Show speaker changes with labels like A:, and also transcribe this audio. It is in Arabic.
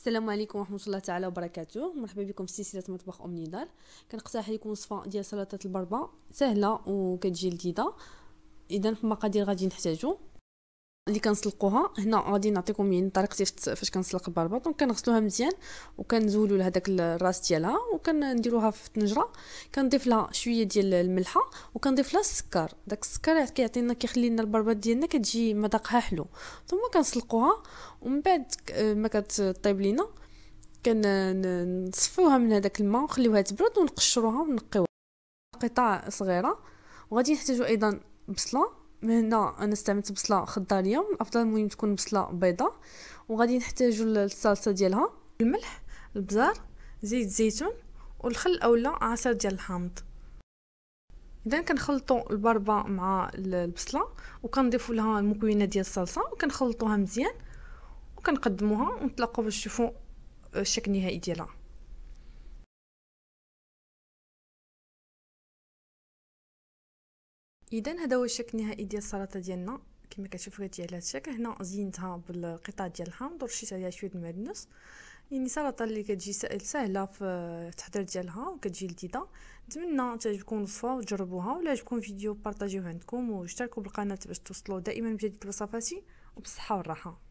A: السلام عليكم ورحمه الله تعالى وبركاته مرحبا بكم في سلسله مطبخ ام نضال كنقترح لكم وصفه ديال سلطه البربه سهله وكتجي لذيذه اذا في المقادير غادي نحتاجو اللي كنسلقوها هنا غادي نعطيكم يعني طريقتي فاش كنسلق البربه دونك كنغسلوها مزيان وكنزولوا لهداك الراس ديالها وكنديروها في الطنجره كنضيف لها شويه ديال الملحه وكنضيف لها السكر داك السكر كيعطينا كيخلي لنا البربه ديالنا كتجي مذاقها حلو ثم كنسلقوها ومن بعد ما كتطيب لينا كنصفوها من هذاك الماء ونخليوها تبرد ونقشروها ونقيوها قطع صغيره وغادي نحتاجو ايضا بصله من هنا انا استعملت بصله خضاريه من الافضل المهم تكون بصله بيضاء وغادي نحتاجو الصلصه ديالها الملح البزار زيت الزيتون والخل اولا عصير ديال الحامض اذا كنخلطوا البربه مع البصله وكنضيفوا لها المكونات ديال الصلصه وكنخلطوها مزيان وكنقدموها ونتلاقاو باش تشوفوا الشكل النهائي ديالها اذا هذا هو الشكل النهائي ديال السلطه ديالنا كما كتشوفوا ديال هذا الشكل هنا زينتها بالقطع ديال الحامض ورشيت عليها شويه المعدنوس يعني سلطه اللي كتجي سهله في التحضير ديالها وكتجي لذيذه نتمنى تعجبكم الوصفه وتجربوها ولا عجبكم الفيديو بارطاجيوه عندكم واشتركوا بالقناه باش توصلوا دائما بجديد وصفاتي وبالصحه والراحه